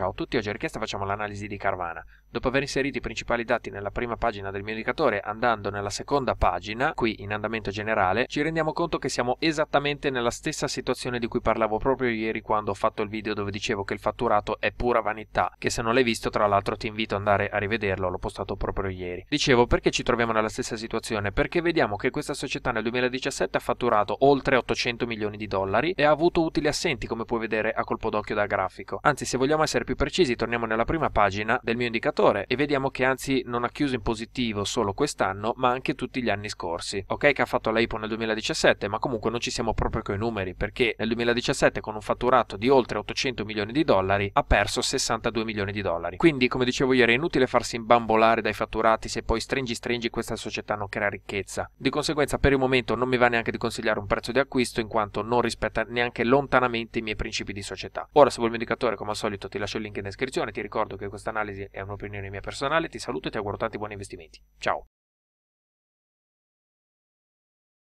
Ciao a tutti, oggi a richiesta facciamo l'analisi di Carvana. Dopo aver inserito i principali dati nella prima pagina del mio indicatore andando nella seconda pagina, qui in andamento generale, ci rendiamo conto che siamo esattamente nella stessa situazione di cui parlavo proprio ieri quando ho fatto il video dove dicevo che il fatturato è pura vanità, che se non l'hai visto tra l'altro ti invito ad andare a rivederlo, l'ho postato proprio ieri. Dicevo perché ci troviamo nella stessa situazione? Perché vediamo che questa società nel 2017 ha fatturato oltre 800 milioni di dollari e ha avuto utili assenti come puoi vedere a colpo d'occhio da grafico. Anzi, se vogliamo essere più precisi torniamo nella prima pagina del mio indicatore e vediamo che anzi non ha chiuso in positivo solo quest'anno ma anche tutti gli anni scorsi. Ok che ha fatto la IPO nel 2017 ma comunque non ci siamo proprio coi numeri perché nel 2017 con un fatturato di oltre 800 milioni di dollari ha perso 62 milioni di dollari. Quindi come dicevo ieri è inutile farsi imbambolare dai fatturati se poi stringi stringi questa società non crea ricchezza. Di conseguenza per il momento non mi va neanche di consigliare un prezzo di acquisto in quanto non rispetta neanche lontanamente i miei principi di società. Ora se vuoi il mio indicatore come al solito ti lascio il link in descrizione, ti ricordo che questa analisi è un'opinione mia personale, ti saluto e ti auguro tanti buoni investimenti. Ciao!